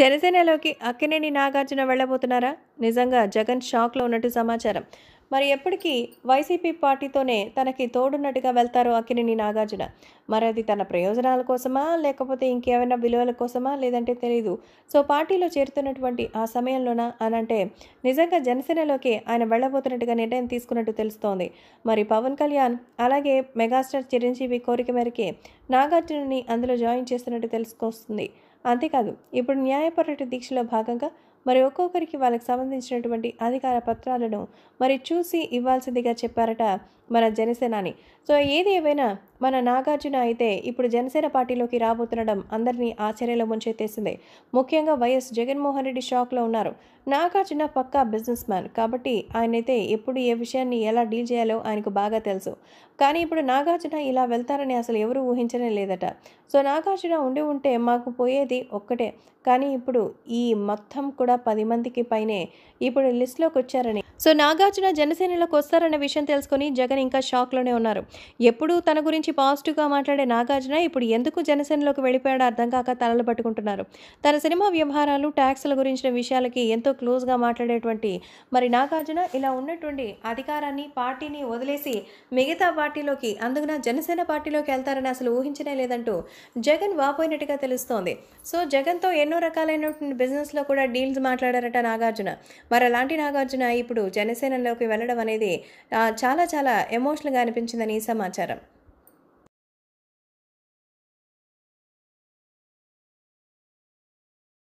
జనసేనలోకి అక్కినేని నాగార్జున వెళ్ళబోతున్నారా నిజంగా జగన్ షాక్లో ఉన్నట్టు సమాచారం మరి ఎప్పటికీ వైసీపీ పార్టీతోనే తనకి తోడున్నట్టుగా వెళ్తారు అక్కినేని నాగార్జున మరి అది తన ప్రయోజనాల కోసమా లేకపోతే ఇంకేమైనా విలువల కోసమా లేదంటే తెలీదు సో పార్టీలో చేరుతున్నటువంటి ఆ సమయంలోనా అని అంటే నిజంగా జనసేనలోకి ఆయన వెళ్ళబోతున్నట్టుగా నిర్ణయం తీసుకున్నట్టు తెలుస్తోంది మరి పవన్ కళ్యాణ్ అలాగే మెగాస్టార్ చిరంజీవి కోరిక మేరకే నాగార్జునని అందులో జాయిన్ చేస్తున్నట్టు తెలుసుకొస్తుంది అంతేకాదు ఇప్పుడు న్యాయపర్యట దీక్షలో భాగంగా మరి ఒక్కొక్కరికి వాళ్ళకి సంబంధించినటువంటి అధికార పత్రాలను మరి చూసి ఇవ్వాల్సిందిగా చెప్పారట మన జనసేనాని సో ఏది ఏవైనా మన నాగార్జున అయితే ఇప్పుడు జనసేన పార్టీలోకి రాబోతుండడం అందరినీ ఆశ్చర్యంలో ముంచెత్తేసింది ముఖ్యంగా వైఎస్ జగన్మోహన్ రెడ్డి షాక్లో ఉన్నారు నాగార్జున పక్కా బిజినెస్ మ్యాన్ కాబట్టి ఆయనైతే ఎప్పుడు ఏ విషయాన్ని ఎలా డీల్ చేయాలో ఆయనకు బాగా తెలుసు కానీ ఇప్పుడు నాగార్జున ఇలా వెళ్తారని అసలు ఎవరు ఊహించనే లేదట సో నాగార్జున ఉండి ఉంటే మాకు పోయేది ఒక్కటే కానీ ఇప్పుడు ఈ మొత్తం కూడా పది మందికి పైనే ఇప్పుడు లిస్టులోకి వచ్చారని సో నాగార్జున జనసేనలోకి వస్తారన్న విషయం తెలుసుకొని జగన్ ఇంకా షాక్లోనే ఉన్నారు ఎప్పుడూ తన గురించి పాజిటివ్గా మాట్లాడే నాగార్జున ఇప్పుడు ఎందుకు జనసేనలోకి వెళ్ళిపోయాడో అర్థం కాక తలలు పట్టుకుంటున్నారు తన సినిమా వ్యవహారాలు ట్యాక్స్ల గురించిన విషయాలకి ఎంతో క్లోజ్గా మాట్లాడేటువంటి మరి నాగార్జున ఇలా ఉన్నటువంటి అధికారాన్ని పార్టీని వదిలేసి మిగతా పార్టీలోకి అందుకున జనసేన పార్టీలోకి వెళ్తారని అసలు ఊహించనే లేదంటూ జగన్ వాపోయినట్టుగా తెలుస్తోంది సో జగన్తో ఎన్నో రకాలైనటువంటి బిజినెస్లో కూడా డీల్స్ మాట్లాడారట నాగార్జున మరి అలాంటి నాగార్జున ఇప్పుడు జనసేనలోకి వెళ్ళడం అనేది చాలా చాలా ఎమోషనల్గా అనిపించిందని సమాచారం